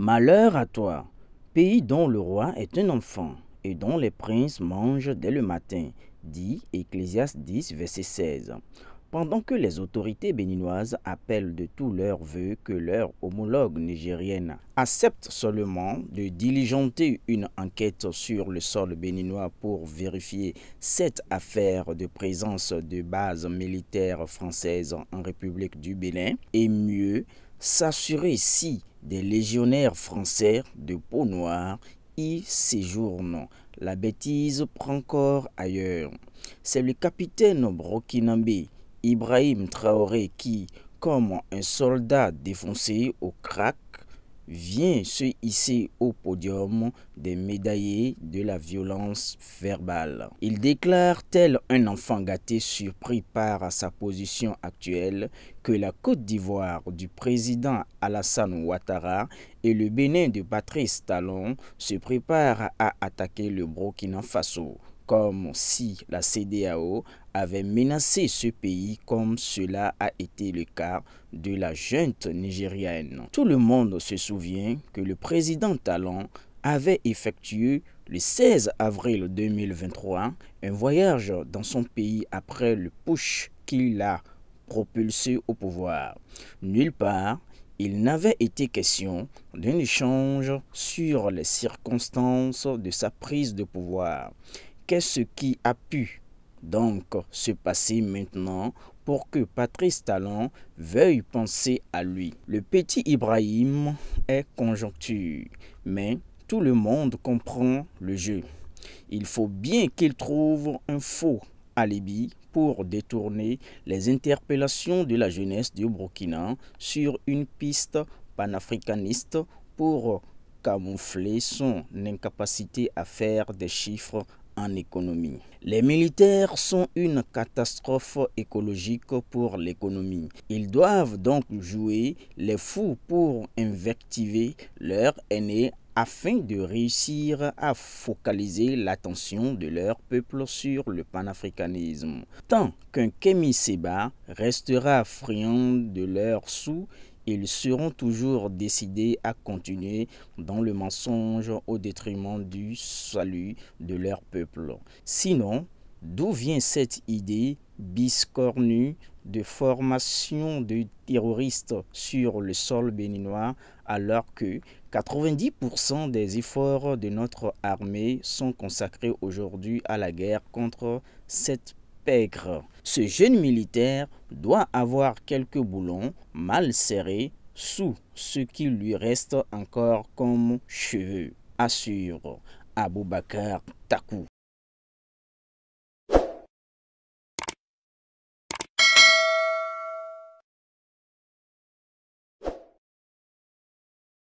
Malheur à toi, pays dont le roi est un enfant et dont les princes mangent dès le matin, dit Ecclésias 10, verset 16. Pendant que les autorités béninoises appellent de tous leurs vœu que leur homologue nigérienne accepte seulement de diligenter une enquête sur le sol béninois pour vérifier cette affaire de présence de bases militaires françaises en République du Bénin et mieux s'assurer si des légionnaires français de peau noire y séjournent. La bêtise prend corps ailleurs. C'est le capitaine Brokinambé, Ibrahim Traoré, qui, comme un soldat défoncé au crack, vient se hisser au podium des médaillés de la violence verbale. Il déclare tel un enfant gâté surpris par sa position actuelle que la Côte d'Ivoire du président Alassane Ouattara et le Bénin de Patrice Talon se préparent à attaquer le Burkina Faso comme si la CDAO avait menacé ce pays comme cela a été le cas de la junte nigérienne. Tout le monde se souvient que le président Talon avait effectué le 16 avril 2023 un voyage dans son pays après le push qu'il a propulsé au pouvoir. Nulle part, il n'avait été question d'un échange sur les circonstances de sa prise de pouvoir qu'est-ce qui a pu donc se passer maintenant pour que Patrice Talon veuille penser à lui Le petit Ibrahim est conjoncture, mais tout le monde comprend le jeu. Il faut bien qu'il trouve un faux alibi pour détourner les interpellations de la jeunesse du Burkina sur une piste panafricaniste pour camoufler son incapacité à faire des chiffres économie. Les militaires sont une catastrophe écologique pour l'économie. Ils doivent donc jouer les fous pour invectiver leurs aînés afin de réussir à focaliser l'attention de leur peuple sur le panafricanisme. Tant qu'un Kemi Seba restera friand de leurs sous, ils seront toujours décidés à continuer dans le mensonge au détriment du salut de leur peuple. Sinon, d'où vient cette idée biscornue de formation de terroristes sur le sol béninois alors que 90% des efforts de notre armée sont consacrés aujourd'hui à la guerre contre cette ce jeune militaire doit avoir quelques boulons mal serrés sous ce qui lui reste encore comme cheveux, assure Aboubakar Takou.